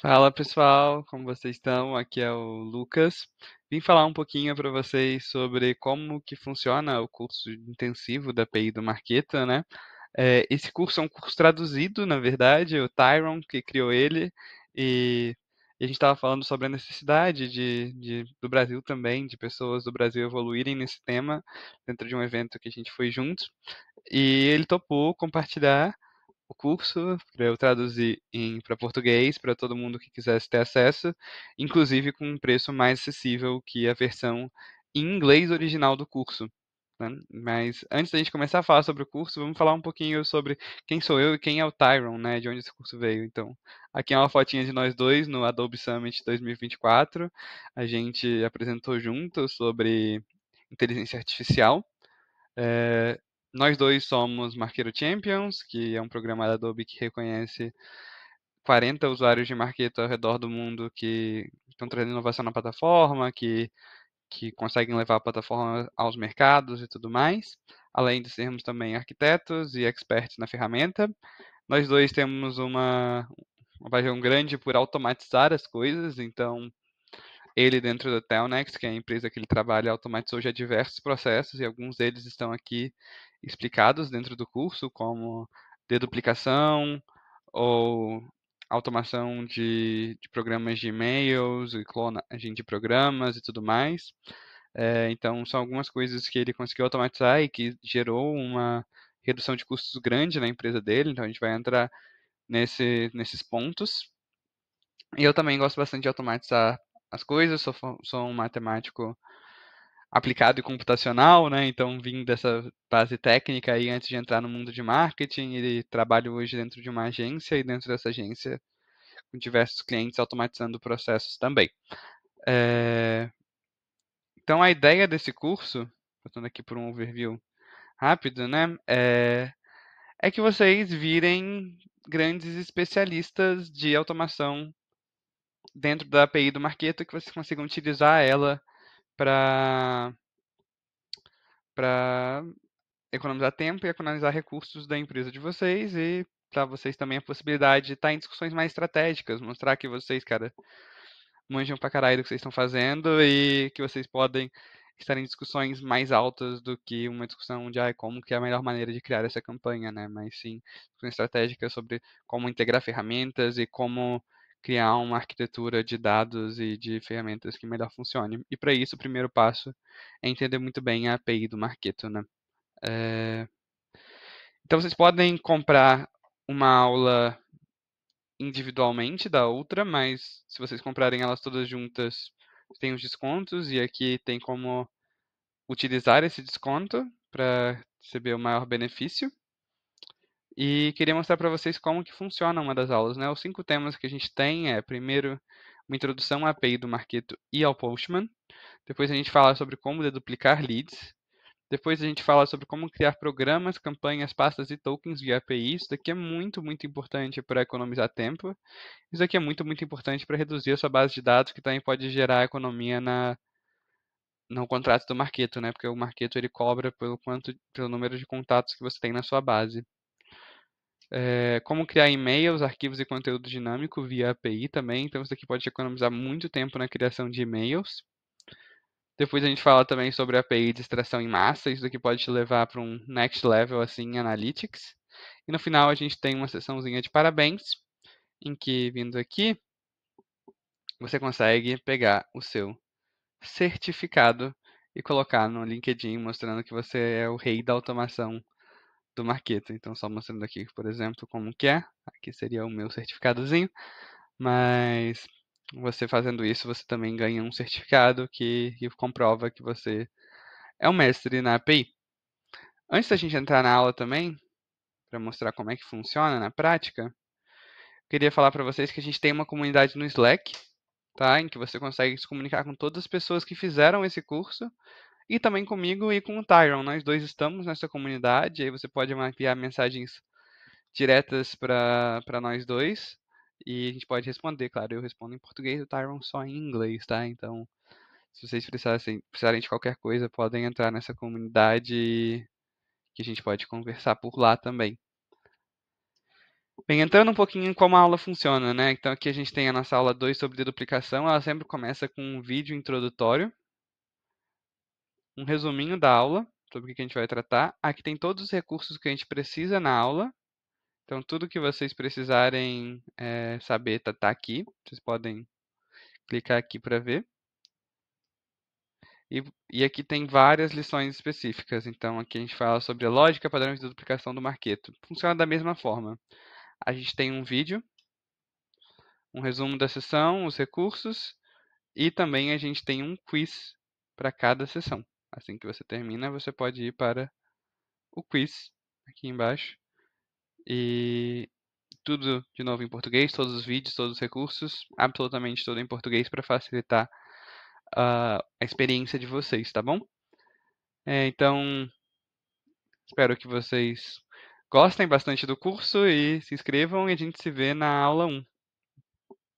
Fala pessoal, como vocês estão? Aqui é o Lucas. Vim falar um pouquinho para vocês sobre como que funciona o curso intensivo da PI do Marqueta, né? É, esse curso é um curso traduzido, na verdade, o Tyron que criou ele e a gente estava falando sobre a necessidade de, de, do Brasil também, de pessoas do Brasil evoluírem nesse tema dentro de um evento que a gente foi junto E ele topou compartilhar o curso para eu traduzir para português para todo mundo que quisesse ter acesso, inclusive com um preço mais acessível que a versão em inglês original do curso. Né? Mas antes da gente começar a falar sobre o curso, vamos falar um pouquinho sobre quem sou eu e quem é o Tyron, né? De onde esse curso veio. Então, aqui é uma fotinha de nós dois no Adobe Summit 2024. A gente apresentou juntos sobre inteligência artificial. É, nós dois somos Marqueiro Champions, que é um programa da Adobe que reconhece 40 usuários de marketing ao redor do mundo que estão trazendo inovação na plataforma, que, que conseguem levar a plataforma aos mercados e tudo mais, além de sermos também arquitetos e experts na ferramenta. Nós dois temos uma, uma paixão grande por automatizar as coisas, então ele, dentro da Telnext, que é a empresa que ele trabalha, automatizou já diversos processos e alguns deles estão aqui explicados dentro do curso, como deduplicação ou automação de, de programas de e-mails e clonagem de programas e tudo mais. É, então, são algumas coisas que ele conseguiu automatizar e que gerou uma redução de custos grande na empresa dele. Então, a gente vai entrar nesse, nesses pontos. E eu também gosto bastante de automatizar as coisas, sou, sou um matemático aplicado e computacional, né? Então vim dessa base técnica aí antes de entrar no mundo de marketing e trabalho hoje dentro de uma agência e dentro dessa agência com diversos clientes automatizando processos também. É... Então a ideia desse curso, passando aqui por um overview rápido, né? É... é que vocês virem grandes especialistas de automação dentro da API do Marketo que vocês consigam utilizar ela para para economizar tempo e economizar recursos da empresa de vocês e para vocês também a possibilidade de estar em discussões mais estratégicas, mostrar que vocês, cara, manjam pra caralho do que vocês estão fazendo e que vocês podem estar em discussões mais altas do que uma discussão de ah, como que é a melhor maneira de criar essa campanha, né? Mas sim, discussões estratégicas sobre como integrar ferramentas e como criar uma arquitetura de dados e de ferramentas que melhor funcione. E para isso, o primeiro passo é entender muito bem a API do Marketo. Né? É... Então, vocês podem comprar uma aula individualmente da outra, mas se vocês comprarem elas todas juntas, tem os descontos e aqui tem como utilizar esse desconto para receber o maior benefício. E queria mostrar para vocês como que funciona uma das aulas, né? Os cinco temas que a gente tem é, primeiro, uma introdução à API do Marketo e ao Postman. Depois a gente fala sobre como deduplicar leads. Depois a gente fala sobre como criar programas, campanhas, pastas e tokens via API. Isso daqui é muito, muito importante para economizar tempo. Isso daqui é muito, muito importante para reduzir a sua base de dados, que também pode gerar economia na, no contrato do Marketo, né? Porque o Marketo ele cobra pelo quanto, pelo número de contatos que você tem na sua base. É, como criar e-mails, arquivos e conteúdo dinâmico via API também. Então, isso aqui pode economizar muito tempo na criação de e-mails. Depois a gente fala também sobre API de extração em massa. Isso aqui pode te levar para um next level assim, em Analytics. E no final a gente tem uma sessãozinha de parabéns, em que, vindo aqui, você consegue pegar o seu certificado e colocar no LinkedIn, mostrando que você é o rei da automação do Marketo. Então, só mostrando aqui, por exemplo, como que é. Aqui seria o meu certificadozinho. Mas você fazendo isso, você também ganha um certificado que, que comprova que você é um mestre na API. Antes da gente entrar na aula também, para mostrar como é que funciona na prática, queria falar para vocês que a gente tem uma comunidade no Slack, tá? Em que você consegue se comunicar com todas as pessoas que fizeram esse curso e também comigo e com o Tyron. Nós dois estamos nessa comunidade, aí você pode enviar mensagens diretas para nós dois e a gente pode responder, claro. Eu respondo em português, o Tyron só em inglês, tá? Então, se vocês precisarem, precisarem de qualquer coisa, podem entrar nessa comunidade que a gente pode conversar por lá também. Bem, entrando um pouquinho em como a aula funciona, né? Então aqui a gente tem a nossa aula 2 sobre deduplicação, ela sempre começa com um vídeo introdutório um resuminho da aula, sobre o que a gente vai tratar. Aqui tem todos os recursos que a gente precisa na aula. Então, tudo que vocês precisarem é, saber está tá aqui. Vocês podem clicar aqui para ver. E, e, aqui tem várias lições específicas. Então, aqui a gente fala sobre a lógica, padrões de duplicação do marqueto. Funciona da mesma forma. A gente tem um vídeo, um resumo da sessão, os recursos, e também a gente tem um quiz para cada sessão. Assim que você termina, você pode ir para o quiz aqui embaixo. E tudo de novo em português, todos os vídeos, todos os recursos, absolutamente tudo em português para facilitar uh, a experiência de vocês, tá bom? É, então, espero que vocês gostem bastante do curso e se inscrevam e a gente se vê na aula 1.